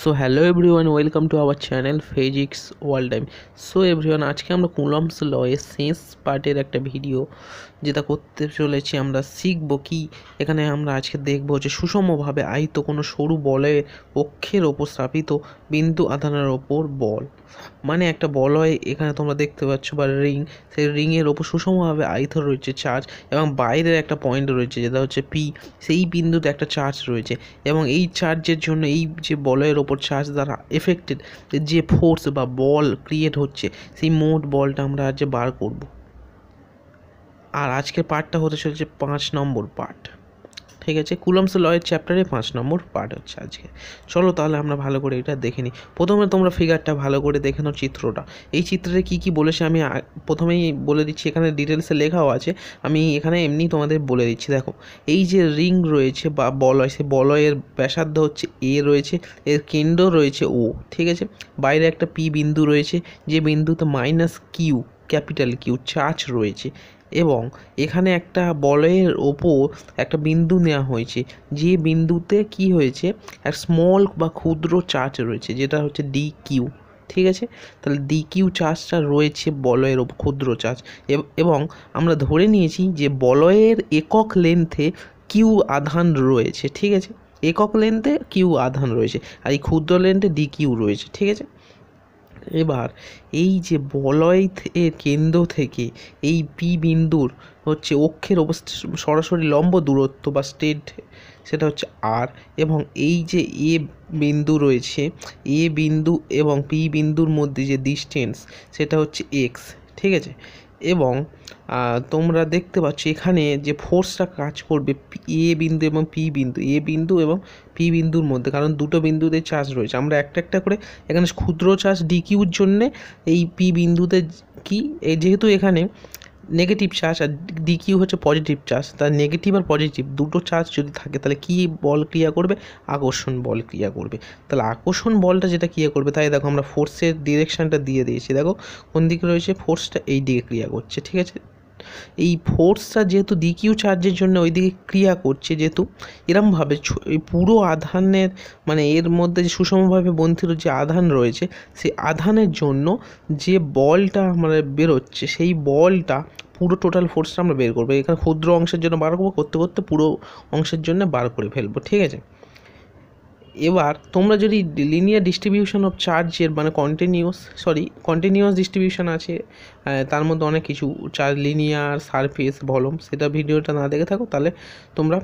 so hello everyone welcome to our channel physics world time so every one আজকে আমরা Coulomb's লয়ের শেষ পার্টের একটা ভিডিও যেটা করতে চলেছি আমরা শিখব কি এখানে আমরা আজকে দেখব যে সুষমভাবে আয়িত কোনো সরু বলের অক্ষের ওপর স্থাপিত বিন্দু আধানের ওপর বল মানে একটা বলয় এখানে তোমরা দেখতে পাচ্ছ বা রিং সেই রিংয়ের ওপর সুষমভাবে আয়তর রয়েছে চার্জ এবং বাইরের একটা পয়েন্ট রয়েছে যেটা হচ্ছে পি সেই বিন্দুতে একটা চার্জ রয়েছে এবং এই চার্জের জন্য এই যে বলয়ের ওপর চার্জ দ্বারা এফেক্টেড যে ফোর্স বা বল ক্রিয়েট হচ্ছে সেই মোট বলটা আমরা আজ বার করব আর আজকের পার্টটা হতে চলেছে পাঁচ নম্বর পার্ট ঠিক আছে কুলমস লয়ের চ্যাপ্টারে পাঁচ নম্বর পার্ট হচ্ছে আজকে চলো তাহলে আমরা ভালো করে এটা দেখে নিই প্রথমে তোমরা ফিগারটা ভালো করে দেখে নাও চিত্রটা এই চিত্রে কি কি বলেছে আমি প্রথমেই বলে দিচ্ছি এখানে ডিটেলসে লেখাও আছে আমি এখানে এমনি তোমাদের বলে দিচ্ছি দেখো এই যে রিং রয়েছে বা বলয় সে বলয়ের ব্যাসার্ধ হচ্ছে এ রয়েছে এর কেন্দ্র রয়েছে ও ঠিক আছে বাইরে একটা পি বিন্দু রয়েছে যে বিন্দুতে minus Q capital Q charge রয়েছে এবং এখানে একটা বলয়ের ওপর একটা বিন্দু নেওয়া হয়েছে যে বিন্দুতে কি হয়েছে এক স্মল বা ক্ষুদ্র চার্চ রয়েছে যেটা হচ্ছে ডি কিউ ঠিক আছে তাহলে ডি কিউ চার্চটা রয়েছে বলয়ের ক্ষুদ্র চার্চ এবং আমরা ধরে নিয়েছি যে বলয়ের একক লেন্থে কিউ আধান রয়েছে ঠিক আছে একক লেন্থে কিউ আধান রয়েছে আর এই ক্ষুদ্র লেন্থে ডি কিউ রয়েছে ঠিক আছে এবার এই যে বলয় এর কেন্দ্র থেকে এই পি বিন্দুর হচ্ছে অক্ষের অবস্থা সরাসরি লম্ব দূরত্ব বা স্টেট সেটা হচ্ছে আর এবং এই যে এ বিন্দু রয়েছে এ বিন্দু এবং পি বিন্দুর মধ্যে যে ডিস্টেন্স সেটা হচ্ছে এক্স ঠিক আছে এবং তোমরা দেখতে পাচ্ছ এখানে যে ফোর্সটা কাজ করবে এ বিন্দু এবং পি বিন্দু এ বিন্দু এবং পি বিন্দুর মধ্যে কারণ দুটো বিন্দুতে চার্জ রয়েছে আমরা একটা একটা করে এখানে ক্ষুদ্র চার্জ ডিকিউর জন্যে এই পি বিন্দুতে কি যেহেতু এখানে নেগেটিভ চার্জ আর ডিকিউ হচ্ছে পজিটিভ চার্জ তার নেগেটিভ আর পজিটিভ দুটো চার্জ যদি থাকে তাহলে কী বল ক্রিয়া করবে আকর্ষণ বল ক্রিয়া করবে তাহলে আকর্ষণ বলটা যেটা ক্রিয়া করবে তাই দেখো আমরা ফোর্সের ডিরেকশানটা দিয়ে দিয়েছি দেখো কোন দিকে রয়েছে ফোর্সটা এই দিকে ক্রিয়া করছে ঠিক আছে এই ফোর্সটা যেহেতু দ্বিতীয় চার্জের জন্য ওইদিকে ক্রিয়া করছে যেহেতু এরমভাবে পুরো আধানের মানে এর মধ্যে যে সুষমভাবে বন্ধিত যে আধান রয়েছে সেই আধানের জন্য যে বলটা আমরা বেরোচ্ছে সেই বলটা পুরো টোটাল ফোর্সটা আমরা বের করবো এখানে ক্ষুদ্র অংশের জন্য বার করবো করতে করতে পুরো অংশের জন্য বার করে ফেলবো ঠিক আছে এবার তোমরা যদি লিনিয়ার ডিস্ট্রিবিউশন অফ চার্জের মানে কন্টিনিউস সরি কন্টিনিউয়াস ডিস্ট্রিবিউশন আছে তার মধ্যে অনেক কিছু চার্জ লিনিয়ার সারফেস ভলম সেটা ভিডিওটা না দেখে থাকো তাহলে তোমরা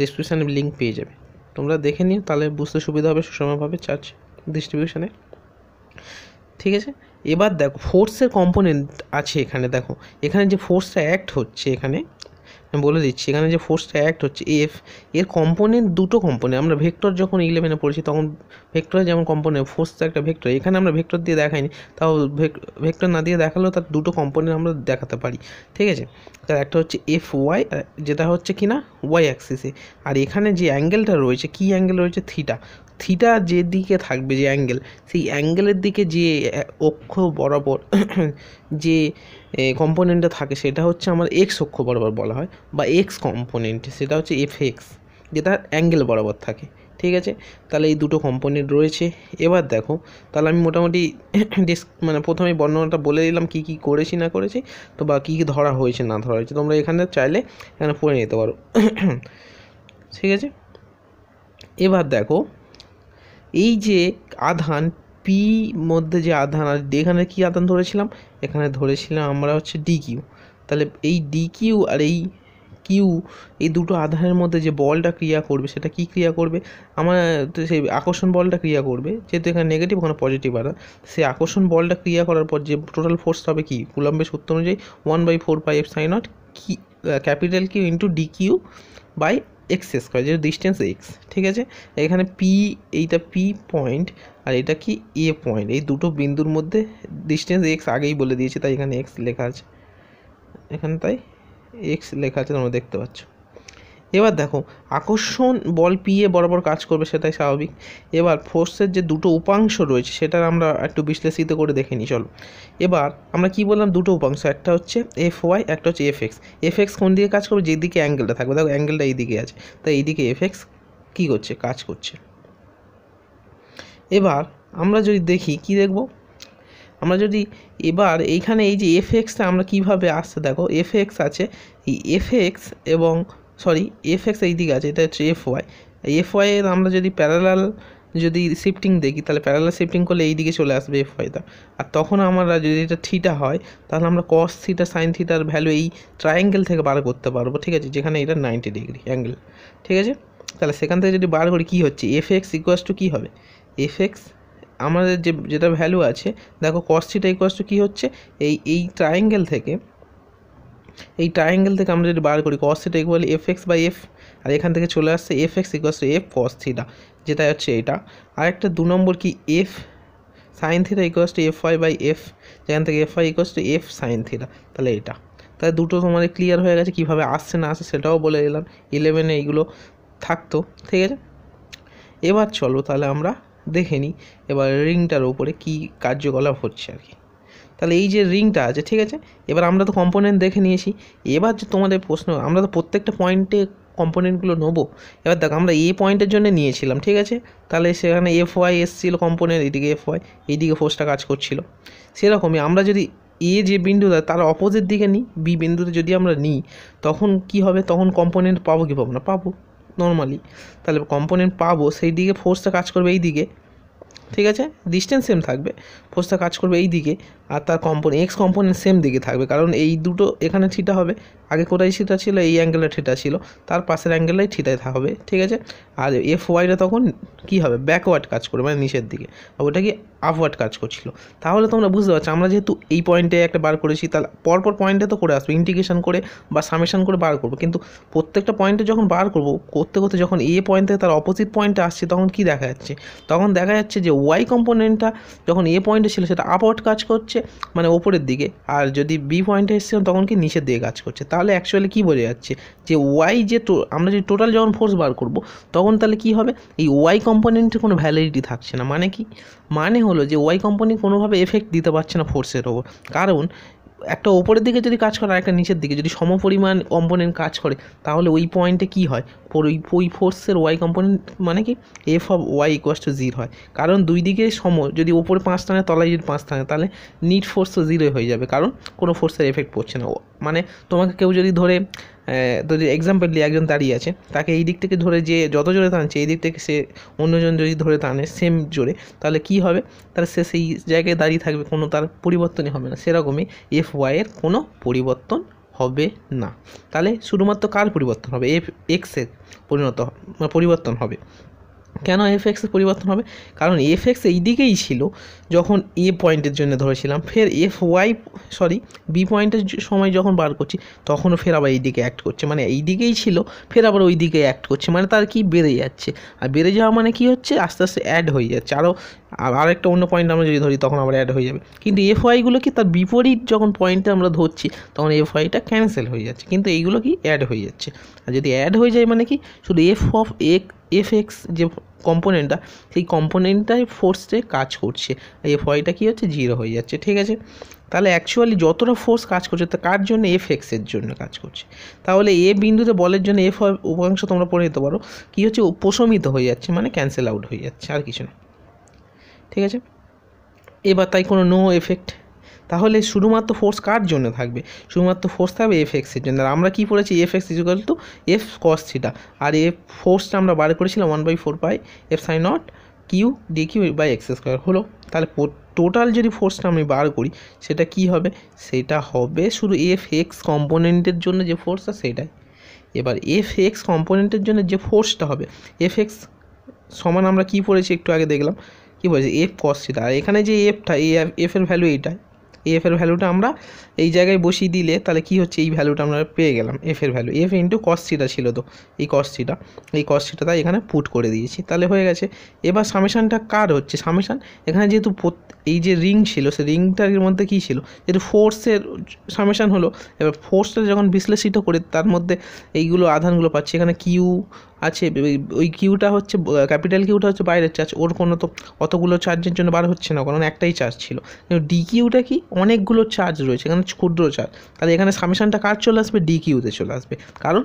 ডিসক্রিপশানে লিঙ্ক পেয়ে যাবে তোমরা দেখে নিও তাহলে বুঝতে সুবিধা হবে সুষমভাবে চার্জ ডিস্ট্রিবিউশনে ঠিক আছে এবার দেখো ফোর্সের কম্পোনেন্ট আছে এখানে দেখো এখানে যে ফোর্সটা অ্যাক্ট হচ্ছে এখানে আমি বলে দিচ্ছি এখানে যে ফোর্সটা অ্যাক্ট হচ্ছে এফ এর কম্পোনেন্ট দুটো কম্পোনেন্ট আমরা ভেক্টর যখন ইলেভেনে পড়েছি তখন ভেক্টরে যেমন কম্পোনেন্ট ফোর্স তো একটা ভেক্টর এখানে আমরা ভেক্টর দিয়ে দেখাইনি তাও ভেক্টর না দিয়ে দেখালেও তার দুটো কম্পোনেন্ট আমরা দেখাতে পারি ঠিক আছে তার একটা হচ্ছে এফ ওয়াই যেটা হচ্ছে কি না ওয়াই অ্যাক্সিসে আর এখানে যে অ্যাঙ্গেলটা রয়েছে কী অ্যাঙ্গেল রয়েছে থিটা থিটা যে দিকে থাকবে যে অ্যাঙ্গেল সেই অ্যাঙ্গেলের দিকে যে অক্ষ বরাবর যে কম্পোনেন্টটা থাকে সেটা হচ্ছে আমার এক্স অক্ষ বরাবর বলা হয় বা এক্স কম্পোনেন্ট সেটা হচ্ছে এফ এক্স যেটা অ্যাঙ্গেল বরাবর থাকে ঠিক আছে তাহলে এই দুটো কম্পোনেন্ট রয়েছে এবার দেখো তাহলে আমি মোটামুটি ডিস্ক মানে প্রথমে বর্ণনাটা বলে দিলাম কী কী করেছি না করেছি তো বা কী কী ধরা হয়েছে না ধরা হয়েছে তোমরা এখানে চাইলে এখানে পড়ে নিতে পারো ঠিক আছে এবার দেখো এই যে আধান পি মধ্যে যে আধান আর এখানে কি আধান ধরেছিলাম এখানে ধরেছিলাম আমরা হচ্ছে ডি কিউ তাহলে এই ডি কিউ আর এই কিউ এই দুটো আধানের মধ্যে যে বলটা ক্রিয়া করবে সেটা কি ক্রিয়া করবে আমার সেই আকর্ষণ বলটা ক্রিয়া করবে যেহেতু এখানে নেগেটিভ ওখানে পজিটিভ আধান সেই আকর্ষণ বলটা ক্রিয়া করার পর যে টোটাল ফোর্স হবে কি কুলম্বের সূত্র অনুযায়ী one by four pi epsilon naught কি capital Q into d q by x square যেটা ডিস্টেন্স এক্স ঠিক আছে এখানে পি এইটা পি পয়েন্ট আর এটা কি এ পয়েন্ট এই দুটো বিন্দুর মধ্যে ডিস্টেন্স এক্স আগেই বলে দিয়েছে তাই এখানে এক্স লেখা আছে এখানে তাই এক্স লেখা আছে তোমরা দেখতে পাচ্ছ এবার দেখো আকর্ষণ বল পিয়ে বরাবর কাজ করবে সেটাই স্বাভাবিক এবার ফোর্সের যে দুটো উপাংশ রয়েছে সেটার আমরা একটু বিশ্লেষিত করে দেখে নিই চলো এবার আমরা কি বললাম দুটো উপাংশ একটা হচ্ছে এফ ওয়াই একটা হচ্ছে এফ এক্স এফ এক্স কোন দিকে কাজ করবে যেদিকে অ্যাঙ্গেলটা থাকবে দেখো অ্যাঙ্গেলটা এইদিকে আছে তাই এইদিকে এফ এক্স কী করছে কাজ করছে এবার আমরা যদি দেখি কি দেখব আমরা যদি এবার এইখানে এই যে এফ এক্সটা আমরা কিভাবে আসছে দেখো এফ এক্স আছে এই এফ এক্স এবং সরি এফ এক্স এই দিকে আছে এটা হচ্ছে এফ ওয়াই এফ ওয়াইয়ের আমরা যদি প্যারালাল যদি শিফটিং দেখি তাহলে প্যারালাল শিফটিং করলে এই দিকে চলে আসবে এফ ওয়াইটা আর তখন আমরা যদি এটা থিটা হয় তাহলে আমরা কস থিটা সাইন থিটার ভ্যালু এই ট্রায়াঙ্গেল থেকে বার করতে পারবো ঠিক আছে যেখানে এটা নাইনটি ডিগ্রি অ্যাঙ্গেল ঠিক আছে তাহলে সেখান থেকে যদি বার করি কী হচ্ছে এফ এক্স ইকোয়াস টু কী হবে এফ এক্স আমাদের যে যেটা ভ্যালু আছে দেখো কস থিটা ইকোয়াস টু কী হচ্ছে এই এই ট্রায়াঙ্গেল থেকে এই ট্রায়াঙ্গেল থেকে আমরা যদি বার করি cos theta equal F x by F আর এখান থেকে চলে আসছে F x equal to F cos theta যেটা হচ্ছে এটা আর একটা দু নম্বর কি F sine theta equals to F y by F যেখান থেকে F y equals to F sine theta তাহলে এটা তাই দুটো তোমাদের ক্লিয়ার হয়ে গেছে কীভাবে আসছে না আসে সেটাও বলে দিলাম ইলেভেনে এইগুলো থাকতো ঠিক আছে এবার চলো তাহলে আমরা দেখে নিই এবার রিংটার ওপরে কী কার্যকলাপ হচ্ছে আর কি তাহলে এই যে রিংটা আছে ঠিক আছে এবার আমরা তো কম্পোনেন্ট দেখে নিয়েছি এবার যে তোমাদের প্রশ্ন আমরা তো প্রত্যেকটা পয়েন্টে কম্পোনেন্টগুলো নেবো এবার দেখ আমরা এ পয়েন্টের জন্য নিয়েছিলাম ঠিক আছে তাহলে সেখানে এফ ওয়াই এসছিল কম্পোনেন্ট দিকে এফ ওয়াই এইদিকে ফোর্সটা কাজ করছিল সেরকমই আমরা যদি এ যে বিন্দুটা তার অপোজিট দিকে নিই বি বিন্দুতে যদি আমরা নিই তখন কি হবে তখন কম্পোনেন্ট পাবো কি পাবো না পাবো নর্মালি তাহলে কম্পোনেন্ট পাবো সেই দিকে ফোর্সটা কাজ করবে এই দিকে ঠিক আছে ডিস্টেন্স সেম থাকবে ফোর্সটা কাজ করবে এই দিকে আর তার কম্পোনেন্ট এক্স কম্পোনেন্ট সেম দিকে থাকবে কারণ এই দুটো এখানে ছিটা হবে আগে কোথায় থিটা ছিল এই অ্যাঙ্গেলে থিটা ছিল তার পাশের অ্যাঙ্গেলেই থিটায় হবে ঠিক আছে আর এফ ওয়াইটা তখন কি হবে ব্যাকওয়ার্ড কাজ করবে মানে নিচের দিকে আর ওটা কি আপওয়ার্ড কাজ করছিল তাহলে তোমরা বুঝতে পারছো আমরা যেহেতু এই পয়েন্টে একটা বার করেছি তাহলে পরপর পয়েন্টে তো করে আসবো ইন্টিগ্রেশন করে বা সামেশন করে বার করবো কিন্তু প্রত্যেকটা পয়েন্টে যখন বার করবো করতে করতে যখন এ পয়েন্টে তার অপোজিট পয়েন্টে আসছে তখন কি দেখা যাচ্ছে তখন দেখা যাচ্ছে যে ওয়াই কম্পোনেন্টটা যখন এ পয়েন্টে ছিল সেটা আপওয়ার্ড কাজ করছে মানে ওপরের দিকে আর যদি বি পয়েন্টে এসেছিলাম তখন কি নিচের দিকে কাজ করছে তা তাহলে অ্যাকচুয়ালি কী বোঝা যাচ্ছে যে ওয়াই যে আমরা যে টোটাল যখন ফোর্স বার করব তখন তাহলে কি হবে এই ওয়াই কম্পোনেন্টের কোনো ভ্যালিডিটি থাকছে না মানে কি মানে হলো যে ওয়াই কোম্পানি কোনোভাবে এফেক্ট দিতে পারছে না ফোর্সের ওপর কারণ একটা ওপরের দিকে যদি কাজ করে আর একটা নিচের দিকে যদি সম পরিমাণ কম্পোনেন্ট কাজ করে তাহলে ওই পয়েন্টে কি হয় ওই ওই ফোর্সের ওয়াই কম্পোনেন্ট মানে কি F of y equals to zero হয় কারণ দুই দিকে সম যদি ওপরে পাঁচ টানে তলায় যদি পাঁচ টানে তাহলে নিট ফোর্স তো জিরোই হয়ে যাবে কারণ কোনো ফোর্সের এফেক্ট পড়ছে না মানে তোমাকে কেউ যদি ধরে যদি এক্সাম্পল দিয়ে একজন দাঁড়িয়ে আছে তাকে এই দিক থেকে ধরে যে যত জোরে টানছে এই দিক থেকে সে অন্যজন যদি ধরে টানে সেম জোরে তাহলে কি হবে তাহলে সে সেই জায়গায় দাঁড়িয়ে থাকবে কোনো তার পরিবর্তনই হবে না সেরকমই এফ ওয়াইয়ের কোনো পরিবর্তন হবে না তাহলে শুধুমাত্র কার পরিবর্তন হবে এফ এক্সের পরিণত পরিবর্তন হবে কেন এফ পরিবর্তন হবে কারণ এফ এক্স এই দিকেই ছিল যখন এ পয়েন্টের জন্য ধরেছিলাম ফের এফ ওয়াই সরি বি পয়েন্টের সময় যখন বার করছি তখনও ফের আবার এই দিকে অ্যাক্ট করছে মানে এই দিকেই ছিল ফের আবার ওই দিকে অ্যাক্ট করছে মানে তার কি বেড়ে যাচ্ছে আর বেড়ে যাওয়া মানে কি হচ্ছে আস্তে আস্তে অ্যাড হয়ে যাচ্ছে আরও আর একটা অন্য পয়েন্ট আমরা যদি ধরি তখন আবার অ্যাড হয়ে যাবে কিন্তু এফ ওয়াইগুলো কি তার বিপরীত যখন পয়েন্টে আমরা ধরছি তখন এফ ওয়াইটা ক্যান্সেল হয়ে যাচ্ছে কিন্তু এইগুলো কি অ্যাড হয়ে যাচ্ছে আর যদি অ্যাড হয়ে যায় মানে কি শুধু এফ অফ এক্স এফএক্স যে কম্পোনেন্টটা সেই কম্পোনেন্টটাই ফোর্সে কাজ করছে এফ ওয়াইটা কী হচ্ছে জিরো হয়ে যাচ্ছে ঠিক আছে তাহলে অ্যাকচুয়ালি যতটা ফোর্স কাজ করছে তা কার জন্য এফ এক্সের জন্য কাজ করছে তাহলে এ বিন্দুতে বলের জন্য এফ উপাংশ তোমরা পড়ে নিতে পারো কী হচ্ছে উপশমিত হয়ে যাচ্ছে মানে ক্যান্সেল আউট হয়ে যাচ্ছে আর কিছু না ঠিক আছে এবার তাই কোনো নো এফেক্ট তাহলে শুধুমাত্র ফোর্স কার জন্য থাকবে শুধুমাত্র ফোর্স থাকবে এফ এক্সের জন্য আর আমরা কী পড়েছি এফ এক্স ইজুকাল টু এফ কস থিটা আর এফ ফোর্সটা আমরা বার করেছিলাম one by four pi epsilon naught q d q by x square হলো তাহলে টোটাল যদি ফোর্সটা আমি বার করি সেটা কি হবে সেটা হবে শুধু এফ এক্স কম্পোনেন্টের জন্য যে ফোর্সটা সেটাই এবার এফ এক্স কম্পোনেন্টের জন্য যে ফোর্সটা হবে এফ এক্স সমান আমরা কি পড়েছি একটু আগে দেখলাম কি বলেছি এফ কস থিটা আর এখানে যে এফটা এফ এর ভ্যালু এইটাই এফ এর ভ্যালুটা আমরা এই জায়গায় বসিয়ে দিলে তাহলে কি হচ্ছে এই ভ্যালুটা আমরা পেয়ে গেলাম এফ এর ভ্যালু এফ ইন্টু কস্টিটা ছিল তো এই কস্টিটা এই কস্টিটা তাই এখানে পুট করে দিয়েছি তাহলে হয়ে গেছে এবার সামেশানটা কার হচ্ছে সামেশান এখানে যেহেতু এই যে রিং ছিল সে রিংটার মধ্যে কী ছিল যেহেতু ফোর্সের সামেশান হলো এবার ফোর্সটা যখন বিশ্লেষিত করে তার মধ্যে এইগুলো আধানগুলো পাচ্ছি এখানে কিউ আছে ওই কিউটা হচ্ছে ক্যাপিটাল কিউটা হচ্ছে বাইরের চার্জ ওর কোনো তো অতগুলো চার্জের জন্য বার হচ্ছে না কারণ একটাই চার্জ ছিল ডি কিউটা কি অনেকগুলো চার্জ রয়েছে এখানে ক্ষুদ্র চার্জ তাহলে এখানে সামিশানটা কার চলে আসবে ডি কিউতে চলে আসবে কারণ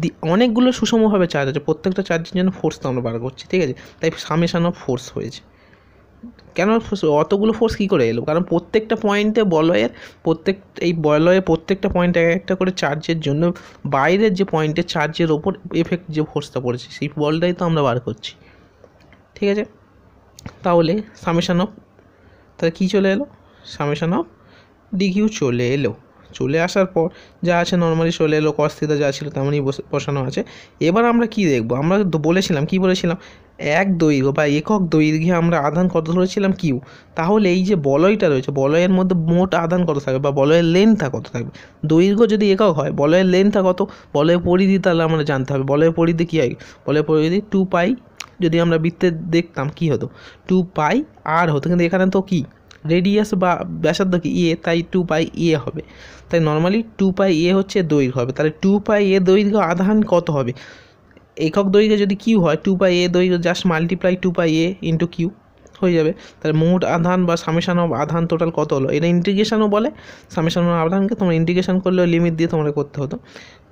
দি অনেকগুলো সুষমভাবে চার্জ আছে প্রত্যেকটা চার্জের জন্য ফোর্স তো আমরা বার করছি ঠিক আছে তাই সামেশান অফ ফোর্স হয়েছে কেন অতগুলো ফোর্স কী করে এলো কারণ প্রত্যেকটা পয়েন্টে বলয়ের প্রত্যেক এই বলয়ের প্রত্যেকটা পয়েন্ট এক একটা করে চার্জের জন্য বাইরের যে পয়েন্টে চার্জের ওপর এফেক্ট যে ফোর্সটা পড়েছে সেই বলটাই তো আমরা বার করছি ঠিক আছে তাহলে সামেশান অফ তাহলে কী চলে এলো সামেশান অফ ডিকিউ চলে এলো চলে আসার পর যা আছে নর্মালি চলে এলো কস্তিতা যা ছিল তেমনই বসানো আছে এবার আমরা কি দেখব আমরা বলেছিলাম কি বলেছিলাম এক দৈর্ঘ্য বা একক দৈর্ঘ্যে আমরা আধান কত ধরেছিলাম কিউ তাহলে এই যে বলয়টা রয়েছে বলয়ের মধ্যে মোট আধান কত থাকবে বা বলয়ের লেন্থটা কত থাকবে দৈর্ঘ্য যদি একক হয় বলয়ের লেন্থটা কত বলয়ের পরিধি তাহলে আমরা জানতে হবে বলয়ের পরিধি কী হয় বলয়ের পরিধি টু পাই যদি আমরা বৃত্তে দেখতাম কি হতো টু পাই আর হতো কিন্তু এখানে তো কী রেডিয়াস বা ব্যাসার্ধ কি এ e তাই টু পাই এ হবে তাই নর্মালি টু পাই এ হচ্ছে দৈর্ঘ্য হবে তাহলে টু পাই এ দৈর্ঘ্য আধান কত হবে একক দৈর্ঘ্য যদি কিউ হয় টু পাই এ দৈর্ঘ্য just multiply two pi a into q হয়ে যাবে তাহলে মোট আধান বা সামেশান অফ আধান টোটাল কত হলো এটা ইন্টিগ্রেশনও বলে সামেশান অফ আধানকে তোমরা ইন্টিগ্রেশন করলেও লিমিট দিয়ে তোমরা করতে হতো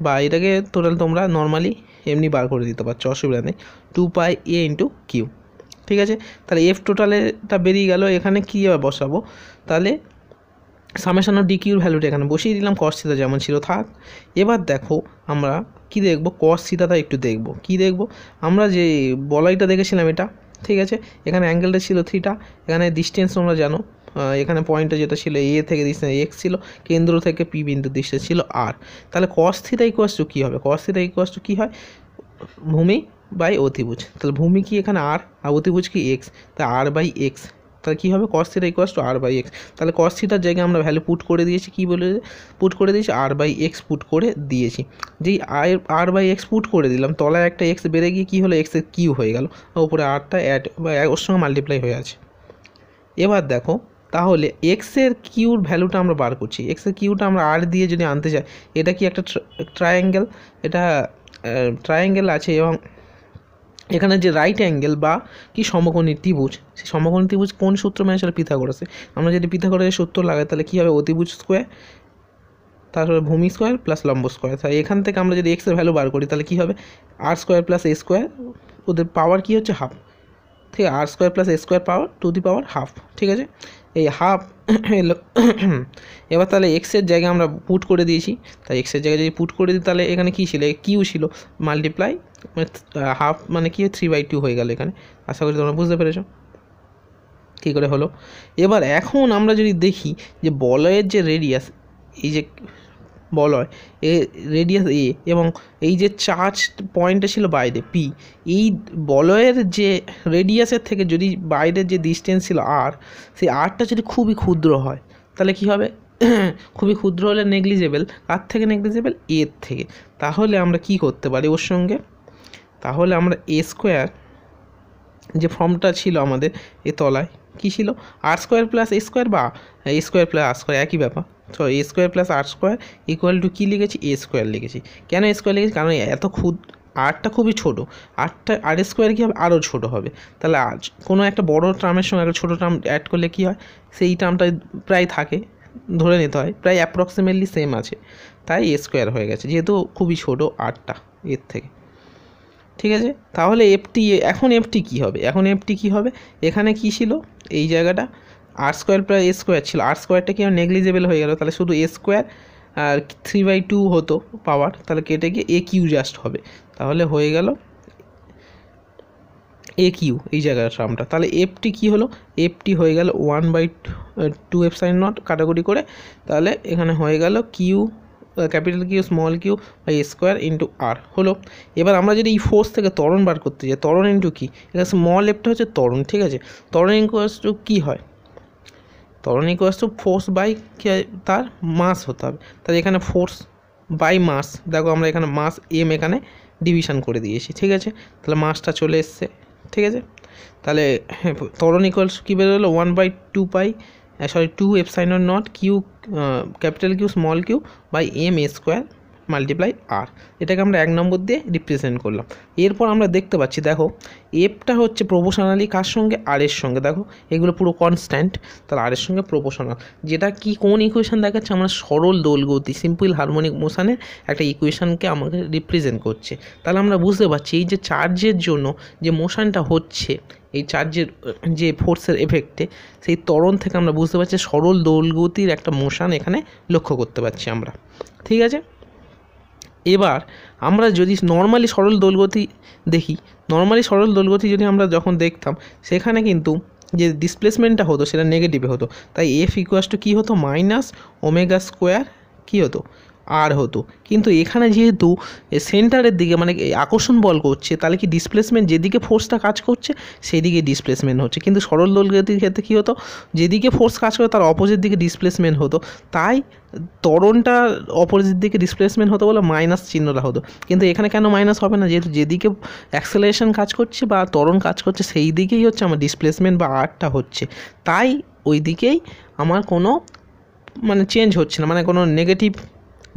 বা এটাকে টোটাল তোমরা নর্মালি এমনি বার করে দিতে পারছো অসুবিধা নেই two pi a into q ঠিক আছে তাহলে এফ টোটালেটা বেরিয়ে গেল এখানে কীভাবে বসাবো তাহলে সামেশান অফ ডিকিউর ভ্যালুটা এখানে বসিয়ে দিলাম কস থিটা যেমন ছিল থাক এবার দেখো আমরা কি দেখব কস থিটাটা একটু দেখব কি দেখব আমরা যে বলাইটা দেখেছিলাম এটা ঠিক আছে এখানে অ্যাঙ্গেলটা ছিল থ্রিটা এখানে ডিস্টেন্স তোমরা জানো এখানে পয়েন্টটা যেটা ছিল এ থেকে ডিস্টেন্স এক্স ছিল কেন্দ্র থেকে পি বিন্দু ডিস্টেন্স ছিল আর তাহলে কস থিটা ইকোয়াস টু কী হবে কস থিটা ইকোয়াস টু কী হয় ভূমি বাই অতিভুজ তাহলে ভূমি কি এখানে আর আর অতিভুজ কি এক্স তা আর বাই এক্স তাহলে কী হবে cos theta equals to r by x তাহলে কস থিটার জায়গায় আমরা ভ্যালু পুট করে দিয়েছি কী বলে পুট করে দিয়েছি আর বাই এক্স পুট করে দিয়েছি যেই আর আর বাই এক্স পুট করে দিলাম তলায় একটা এক্স বেড়ে গিয়ে কী হলো এক্সের কিউ হয়ে গেল ওপরে আরটা অ্যাড বা ওর সঙ্গে মাল্টিপ্লাই হয়ে আছে এবার দেখো তাহলে এক্সের কিউর ভ্যালুটা আমরা বার করছি এক্সের কিউটা আমরা আর দিয়ে যদি আনতে চাই এটা কি একটা ট্রায়াঙ্গেল এটা ট্রায়াঙ্গেল আছে এবং এখানে যে রাইট অ্যাঙ্গেল বা কি সমকোণী ত্রিভুজ সেই সমকোণী ত্রিভুজ কোন সূত্র মেনে আসলে পিথাগোরাসে আমরা যদি পিথাগোরাসের সূত্র লাগাই তাহলে কী হবে অতিভুজ স্কোয়ার তারপরে ভূমি স্কোয়ার প্লাস লম্ব স্কোয়ার তাই এখান থেকে আমরা যদি এক্সের ভ্যালু বার করি তাহলে কী হবে r square plus a square ওদের পাওয়ার কী হচ্ছে হাফ ঠিক আছে r square plus a square power to the power half ঠিক আছে এই হাফ এলো এবার তাহলে এক্সের জায়গায় আমরা পুট করে দিয়েছি তাই এক্সের জায়গায় যদি পুট করে দিই তাহলে এখানে কী ছিল কিউ ছিল মাল্টিপ্লাই মানে হাফ মানে কি থ্রি বাই টু হয়ে গেল এখানে আশা করছি তোমরা বুঝতে পেরেছো কী করে হলো এবার এখন আমরা যদি দেখি যে বলয়ের যে রেডিয়াস এই যে বলয় এ রেডিয়াস এ এবং এই যে চার্জ পয়েন্টটা ছিল বাইরে পি এই বলয়ের যে রেডিয়াসের থেকে যদি বাইরের যে ডিস্টেন্স ছিল আর সেই আরটা যদি খুবই ক্ষুদ্র হয় তাহলে কি হবে খুবই ক্ষুদ্র হলে নেগলিজেবল কার থেকে নেগলিজেবল এর থেকে তাহলে আমরা কি করতে পারি ওর সঙ্গে তাহলে আমরা এ স্কোয়ার যে ফর্মটা ছিল আমাদের এ তলায় কী ছিল r square plus a square বা a square plus r square একই ব্যাপার তো a square plus r square equal to কী লিখেছি এ স্কোয়ার লিখেছি কেন এ স্কোয়ার লিখেছি কারণ এত খুদ আরটা খুবই ছোটো আরটা আর স্কোয়ার কী হবে আরও ছোটো হবে তাহলে আজ কোনো একটা বড় ট্রামের সঙ্গে একটা ছোটো ট্রাম অ্যাড করলে কী হয় সেই ট্রামটা প্রায় থাকে ধরে নিতে হয় প্রায় অ্যাপ্রক্সিমেটলি সেম আছে তাই এ স্কোয়ার হয়ে গেছে যেহেতু খুবই ছোটো আটটা এর থেকে ঠিক আছে তাহলে এফটি এখন এফটি কি হবে এখন এফটি কি হবে এখানে কি ছিল এই জায়গাটা r square plus a square ছিল আর স্কোয়ারটা কি নেগলিজেবল হয়ে গেল তাহলে শুধু a square r three by two হতো পাওয়ার তাহলে কেটে গিয়ে এ কিউ জাস্ট হবে তাহলে হয়ে গেল এ কিউ এই জায়গার টার্মটা তাহলে এফটি কি হলো এফটি হয়ে গেল one by two F epsilon naught কাটাকুটি করে তাহলে এখানে হয়ে গেল q capital Q small q by square into r হলো এবার আমরা যদি এই ফোর্স থেকে তরণ বার করতে যাই ত্বরণ ইন্টু কী এটা স্মল এফটা হচ্ছে ত্বরণ ঠিক আছে তরণ ইকুয়াস টু কী হয় তরণ ইকুয়াস টু ফোর্স বাই তার মাস হতে হবে তাহলে এখানে ফোর্স বাই মাস দেখো আমরা এখানে মাস এম এখানে ডিভিশন করে দিয়েছি ঠিক আছে তাহলে মাসটা চলে এসছে ঠিক আছে তাহলে হ্যাঁ তরণ ইকুয়ালস কী বেরোলো one by two pi sorry 2 epsilon naught q capital q small q by m a square multiply আর এটাকে আমরা এক নম্বর দিয়ে রিপ্রেজেন্ট করলাম এরপর আমরা দেখতে পাচ্ছি দেখো এফটা হচ্ছে প্রপোশনালি কার সঙ্গে আর এর সঙ্গে দেখো এগুলো পুরো কনস্ট্যান্ট তাহলে আর এর সঙ্গে প্রপোশনাল যেটা কি কোন ইকুয়েশান দেখাচ্ছে আমরা সরল দোলগতি সিম্পল হারমোনিক মোশানের একটা ইকুয়েশানকে আমাকে রিপ্রেজেন্ট করছে তাহলে আমরা বুঝতে পারছি এই যে চার্জের জন্য যে মোশানটা হচ্ছে এই চার্জের যে ফোর্সের এফেক্টে সেই তরণ থেকে আমরা বুঝতে পারছি সরল দোলগতির একটা মোশান এখানে লক্ষ্য করতে পারছি আমরা ঠিক আছে এবার আমরা যদি নর্মালি সরল দোলগতি দেখি নর্মালি সরল দোলগতি যদি আমরা যখন দেখতাম সেখানে কিন্তু যে ডিসপ্লেসমেন্টটা হতো সেটা নেগেটিভে হতো তাই এফ ইকুয়াস টু কী হতো মাইনাস ওমেগা স্কোয়ার কী হতো আর হতো কিন্তু এখানে যেহেতু সেন্টারের দিকে মানে আকর্ষণ বল করছে তাহলে কি ডিসপ্লেসমেন্ট যেদিকে ফোর্সটা কাজ করছে দিকে ডিসপ্লেসমেন্ট হচ্ছে কিন্তু সরল দলগতির ক্ষেত্রে কী হতো যেদিকে ফোর্স কাজ করে তার অপোজিট দিকে ডিসপ্লেসমেন্ট হতো তাই তরণটা অপোজিট দিকে ডিসপ্লেসমেন্ট হতো বলে মাইনাস চিহ্নটা হতো কিন্তু এখানে কেন মাইনাস হবে না যেহেতু যেদিকে অ্যাক্সেলারেশন কাজ করছে বা তরণ কাজ করছে সেই দিকেই হচ্ছে আমার ডিসপ্লেসমেন্ট বা আর্টটা হচ্ছে তাই ওই দিকেই আমার কোনো মানে চেঞ্জ হচ্ছে না মানে কোনো নেগেটিভ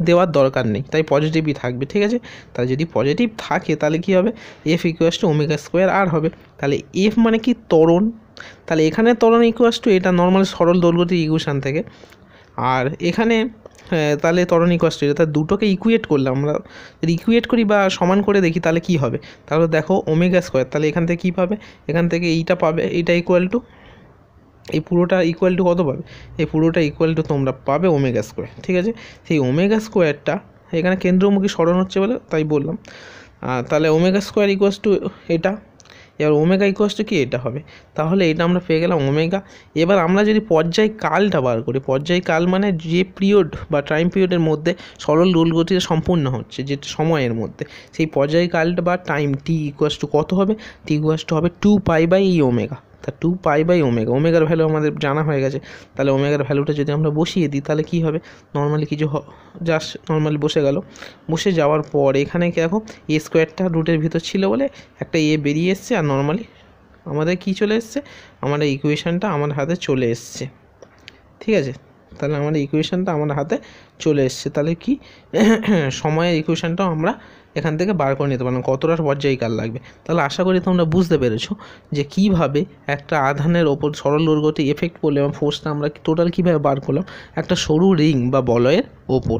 দেওয়ার দরকার নেই তাই পজিটিভই থাকবে ঠিক আছে তাই যদি পজিটিভ থাকে তাহলে কি হবে F equals to omega square r হবে তাহলে এফ মানে কি তরণ তাহলে এখানে তরণ ইকুয়াস টু এটা নর্মাল সরল দৌলগতি ইকুয়েশান থেকে আর এখানে তাহলে তরণ ইকুয়াস টু এটা দুটোকে ইকুয়েট করলাম আমরা যদি ইকুয়েট করি বা সমান করে দেখি তাহলে কি হবে তাহলে দেখো ওমেগা স্কোয়ার তাহলে এখান থেকে কী পাবে এখান থেকে এইটা পাবে এইটা ইকুয়াল টু এই পুরোটা ইকুয়াল টু কত পাবে এই পুরোটা ইকুয়াল টু তোমরা পাবে ওমেগা স্কোয়ার ঠিক আছে সেই ওমেগা স্কোয়ারটা এখানে কেন্দ্রমুখী স্মরণ হচ্ছে বলে তাই বললাম তাহলে ওমেগা স্কোয়ার ইকুয়াস টু এটা এবার ওমেগা ইকুয়াস টু কি এটা হবে তাহলে এটা আমরা পেয়ে গেলাম ওমেগা এবার আমরা যদি পর্যায় কালটা বার করি পর্যায় কাল মানে যে পিরিয়ড বা টাইম পিরিয়ডের মধ্যে সরল গতিতে সম্পূর্ণ হচ্ছে যে সময়ের মধ্যে সেই পর্যায় কালটা বা টাইম টি ইকুয়াস টু কত হবে টি ইকুয়াস টু হবে টু পাই বাই এই ওমেগা তা টু পাই বাই ওমেগা ওমেগার ভ্যালু আমাদের জানা হয়ে গেছে তাহলে ওমেগার ভ্যালুটা যদি আমরা বসিয়ে দিই তাহলে কী হবে নর্মালি কিছু জাস্ট নর্মালি বসে গেল বসে যাওয়ার পর এখানে দেখো এ স্কোয়ারটা রুটের ভিতর ছিল বলে একটা এ বেরিয়ে এসছে আর নর্মালি আমাদের কি চলে এসছে আমাদের ইকুয়েশানটা আমার হাতে চলে এসছে ঠিক আছে তাহলে আমাদের ইকুয়েশানটা আমার হাতে চলে এসছে তাহলে কি সময়ের ইকুয়েশানটাও আমরা এখান থেকে বার করে নিতে পারলাম কতটা পর্যায়কাল লাগবে তাহলে আশা করি তোমরা বুঝতে পেরেছো যে কিভাবে একটা আধানের ওপর সরল দুর্গতি এফেক্ট পড়লে এবং ফোর্সটা আমরা টোটাল কীভাবে বার করলাম একটা সরু রিং বা বলয়ের ওপর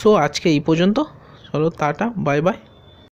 সো আজকে এই পর্যন্ত চলো তাটা বাই বাই